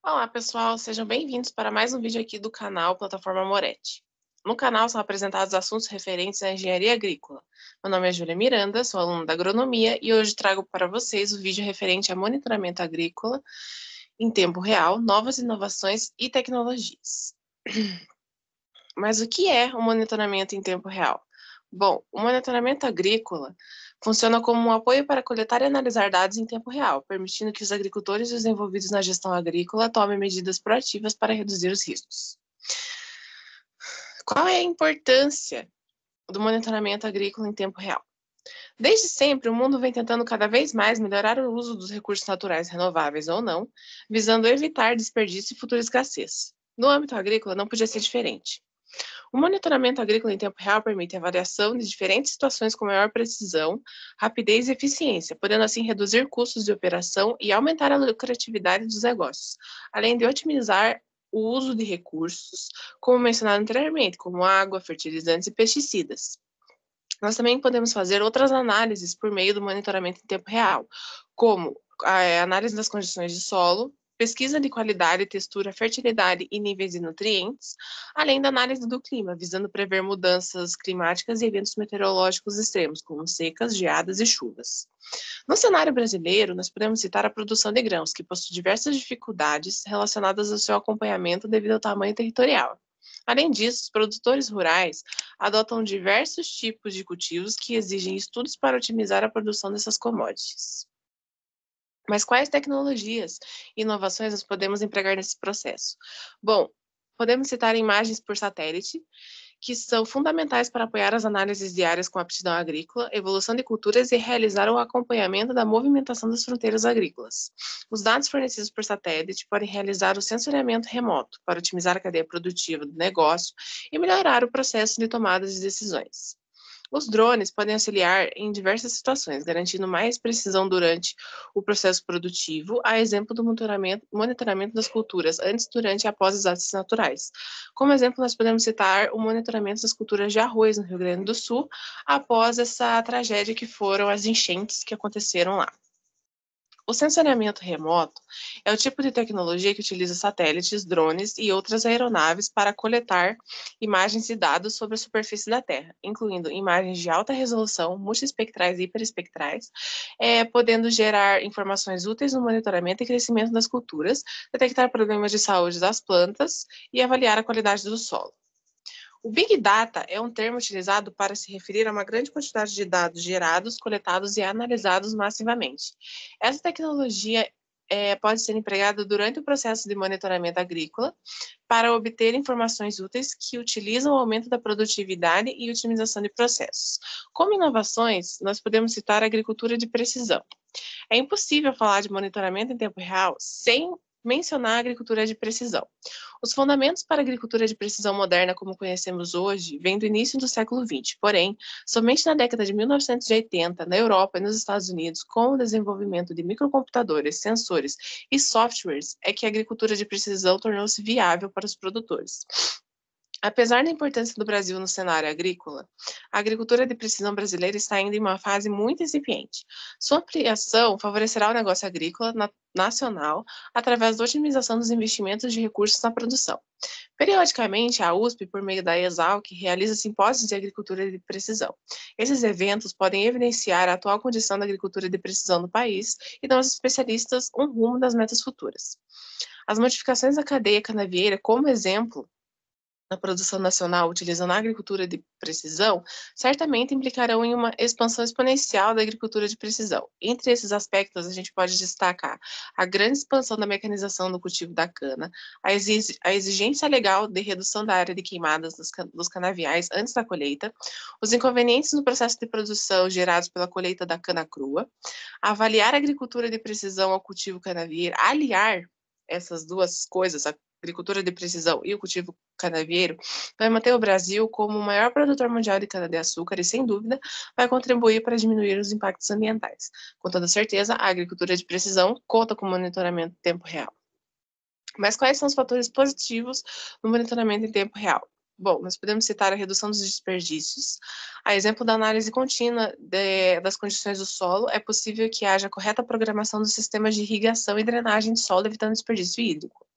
Olá, pessoal, sejam bem-vindos para mais um vídeo aqui do canal Plataforma Moretti. No canal são apresentados assuntos referentes à engenharia agrícola. Meu nome é Júlia Miranda, sou aluna da agronomia e hoje trago para vocês o vídeo referente a monitoramento agrícola em tempo real, novas inovações e tecnologias. Mas o que é o monitoramento em tempo real? Bom, o monitoramento agrícola funciona como um apoio para coletar e analisar dados em tempo real, permitindo que os agricultores e os envolvidos na gestão agrícola tomem medidas proativas para reduzir os riscos. Qual é a importância do monitoramento agrícola em tempo real? Desde sempre, o mundo vem tentando cada vez mais melhorar o uso dos recursos naturais renováveis ou não, visando evitar desperdício e futura escassez. No âmbito agrícola, não podia ser diferente. O monitoramento agrícola em tempo real permite a avaliação de diferentes situações com maior precisão, rapidez e eficiência, podendo assim reduzir custos de operação e aumentar a lucratividade dos negócios, além de otimizar o uso de recursos, como mencionado anteriormente, como água, fertilizantes e pesticidas. Nós também podemos fazer outras análises por meio do monitoramento em tempo real, como a eh, análise das condições de solo, pesquisa de qualidade, textura, fertilidade e níveis de nutrientes, além da análise do clima, visando prever mudanças climáticas e eventos meteorológicos extremos, como secas, geadas e chuvas. No cenário brasileiro, nós podemos citar a produção de grãos, que possui diversas dificuldades relacionadas ao seu acompanhamento devido ao tamanho territorial. Além disso, os produtores rurais adotam diversos tipos de cultivos que exigem estudos para otimizar a produção dessas commodities. Mas quais tecnologias e inovações nós podemos empregar nesse processo? Bom, podemos citar imagens por satélite, que são fundamentais para apoiar as análises diárias com aptidão agrícola, evolução de culturas e realizar o acompanhamento da movimentação das fronteiras agrícolas. Os dados fornecidos por satélite podem realizar o sensoriamento remoto para otimizar a cadeia produtiva do negócio e melhorar o processo de tomada de decisões. Os drones podem auxiliar em diversas situações, garantindo mais precisão durante o processo produtivo, a exemplo do monitoramento, monitoramento das culturas antes, durante e após as atos naturais. Como exemplo, nós podemos citar o monitoramento das culturas de arroz no Rio Grande do Sul, após essa tragédia que foram as enchentes que aconteceram lá. O sensoriamento remoto é o tipo de tecnologia que utiliza satélites, drones e outras aeronaves para coletar imagens e dados sobre a superfície da Terra, incluindo imagens de alta resolução, multiespectrais e hiperespectrais, é, podendo gerar informações úteis no monitoramento e crescimento das culturas, detectar problemas de saúde das plantas e avaliar a qualidade do solo. O Big Data é um termo utilizado para se referir a uma grande quantidade de dados gerados, coletados e analisados massivamente. Essa tecnologia é, pode ser empregada durante o processo de monitoramento agrícola para obter informações úteis que utilizam o aumento da produtividade e otimização de processos. Como inovações, nós podemos citar a agricultura de precisão. É impossível falar de monitoramento em tempo real sem mencionar a agricultura de precisão. Os fundamentos para a agricultura de precisão moderna, como conhecemos hoje, vêm do início do século XX, porém, somente na década de 1980, na Europa e nos Estados Unidos, com o desenvolvimento de microcomputadores, sensores e softwares, é que a agricultura de precisão tornou-se viável para os produtores. Apesar da importância do Brasil no cenário agrícola, a agricultura de precisão brasileira está ainda em uma fase muito incipiente. Sua ampliação favorecerá o negócio agrícola na, nacional através da otimização dos investimentos de recursos na produção. Periodicamente, a USP, por meio da ESALC, realiza simpósios de agricultura de precisão. Esses eventos podem evidenciar a atual condição da agricultura de precisão no país e dar aos especialistas um rumo das metas futuras. As modificações da cadeia canavieira, como exemplo, na produção nacional utilizando a agricultura de precisão, certamente implicarão em uma expansão exponencial da agricultura de precisão. Entre esses aspectos, a gente pode destacar a grande expansão da mecanização no cultivo da cana, a, exig a exigência legal de redução da área de queimadas dos, can dos canaviais antes da colheita, os inconvenientes no processo de produção gerados pela colheita da cana crua, avaliar a agricultura de precisão ao cultivo canavieiro, aliar essas duas coisas, a agricultura de precisão e o cultivo canavieiro, vai manter o Brasil como o maior produtor mundial de cana-de-açúcar e, sem dúvida, vai contribuir para diminuir os impactos ambientais. Com toda certeza, a agricultura de precisão conta com monitoramento em tempo real. Mas quais são os fatores positivos no monitoramento em tempo real? Bom, nós podemos citar a redução dos desperdícios. A exemplo da análise contínua de, das condições do solo, é possível que haja correta programação dos sistemas de irrigação e drenagem de solo, evitando desperdício hídrico.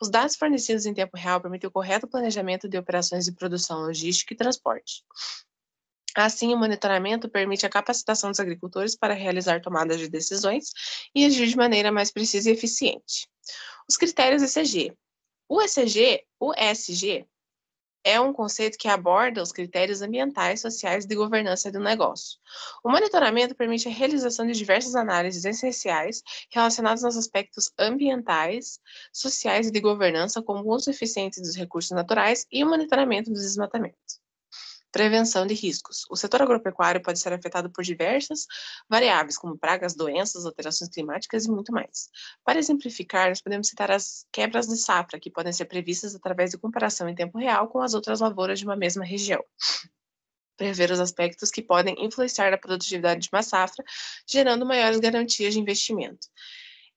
Os dados fornecidos em tempo real permitem o correto planejamento de operações de produção, logística e transporte. Assim, o monitoramento permite a capacitação dos agricultores para realizar tomadas de decisões e agir de maneira mais precisa e eficiente. Os critérios ECG. O ECG, o ESG, é um conceito que aborda os critérios ambientais, sociais e de governança do negócio. O monitoramento permite a realização de diversas análises essenciais relacionadas aos aspectos ambientais, sociais e de governança, como o uso eficiente dos recursos naturais e o monitoramento do desmatamento. Prevenção de riscos. O setor agropecuário pode ser afetado por diversas variáveis, como pragas, doenças, alterações climáticas e muito mais. Para exemplificar, nós podemos citar as quebras de safra, que podem ser previstas através de comparação em tempo real com as outras lavouras de uma mesma região prever os aspectos que podem influenciar a produtividade de uma safra, gerando maiores garantias de investimento.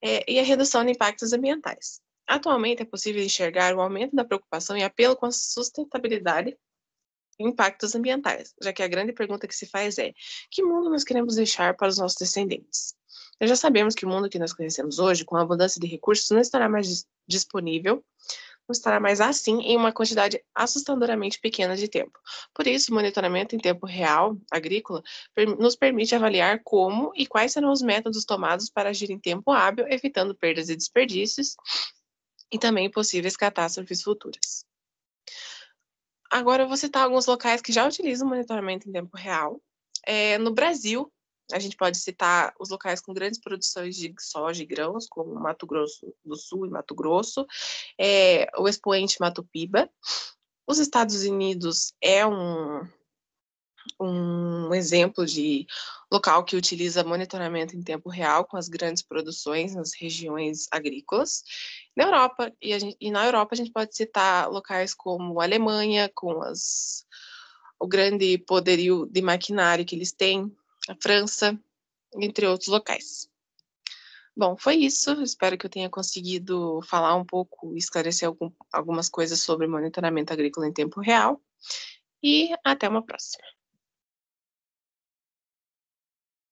É, e a redução de impactos ambientais. Atualmente é possível enxergar o aumento da preocupação e apelo com a sustentabilidade impactos ambientais, já que a grande pergunta que se faz é: que mundo nós queremos deixar para os nossos descendentes? Nós já sabemos que o mundo que nós conhecemos hoje, com a abundância de recursos, não estará mais disponível, não estará mais assim em uma quantidade assustadoramente pequena de tempo. Por isso, o monitoramento em tempo real agrícola nos permite avaliar como e quais serão os métodos tomados para agir em tempo hábil, evitando perdas e desperdícios e também possíveis catástrofes futuras. Agora, eu vou citar alguns locais que já utilizam monitoramento em tempo real. É, no Brasil, a gente pode citar os locais com grandes produções de soja e grãos, como Mato Grosso do Sul e Mato Grosso, é, o expoente Mato Piba. Os Estados Unidos é um, um exemplo de local que utiliza monitoramento em tempo real com as grandes produções nas regiões agrícolas. Na Europa, e, gente, e na Europa a gente pode citar locais como Alemanha, com as, o grande poderio de maquinário que eles têm, a França, entre outros locais. Bom, foi isso. Espero que eu tenha conseguido falar um pouco, esclarecer algum, algumas coisas sobre monitoramento agrícola em tempo real. E até uma próxima.